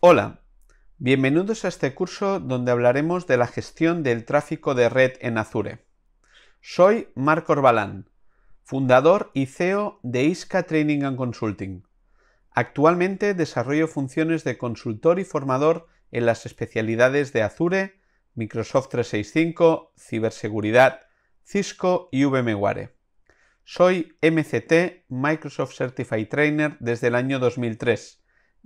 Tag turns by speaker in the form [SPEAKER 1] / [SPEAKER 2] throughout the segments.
[SPEAKER 1] Hola, bienvenidos a este curso donde hablaremos de la gestión del tráfico de red en Azure. Soy Marco Orbalán, fundador y CEO de ISCA Training and Consulting. Actualmente desarrollo funciones de consultor y formador en las especialidades de Azure, Microsoft 365, ciberseguridad, Cisco y VMware. Soy MCT, Microsoft Certified Trainer, desde el año 2003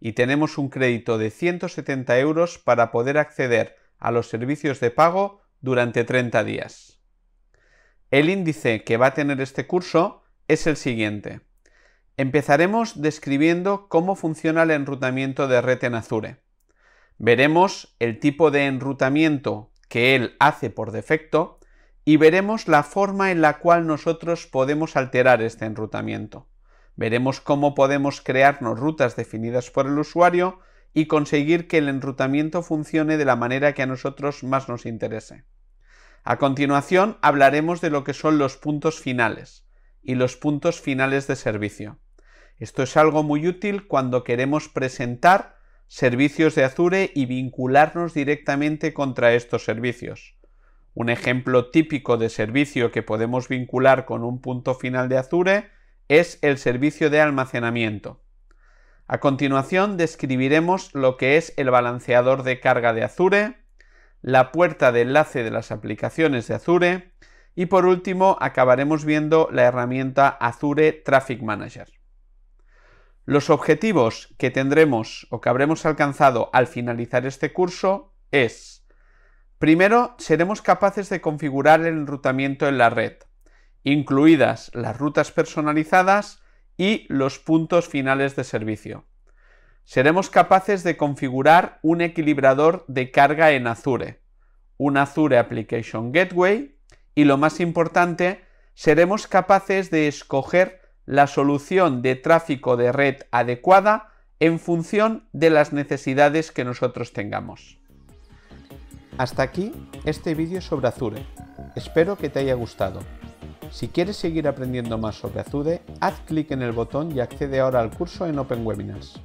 [SPEAKER 1] y tenemos un crédito de 170 euros para poder acceder a los servicios de pago durante 30 días. El índice que va a tener este curso es el siguiente. Empezaremos describiendo cómo funciona el enrutamiento de red en Azure. Veremos el tipo de enrutamiento que él hace por defecto y veremos la forma en la cual nosotros podemos alterar este enrutamiento. Veremos cómo podemos crearnos rutas definidas por el usuario y conseguir que el enrutamiento funcione de la manera que a nosotros más nos interese. A continuación hablaremos de lo que son los puntos finales y los puntos finales de servicio. Esto es algo muy útil cuando queremos presentar servicios de Azure y vincularnos directamente contra estos servicios. Un ejemplo típico de servicio que podemos vincular con un punto final de Azure es el servicio de almacenamiento. A continuación describiremos lo que es el balanceador de carga de Azure, la puerta de enlace de las aplicaciones de Azure y por último acabaremos viendo la herramienta Azure Traffic Manager. Los objetivos que tendremos o que habremos alcanzado al finalizar este curso es, primero, seremos capaces de configurar el enrutamiento en la red incluidas las rutas personalizadas y los puntos finales de servicio. Seremos capaces de configurar un equilibrador de carga en Azure, un Azure Application Gateway y lo más importante, seremos capaces de escoger la solución de tráfico de red adecuada en función de las necesidades que nosotros tengamos. Hasta aquí este vídeo sobre Azure. Espero que te haya gustado. Si quieres seguir aprendiendo más sobre Azude, haz clic en el botón y accede ahora al curso en Open Webinars.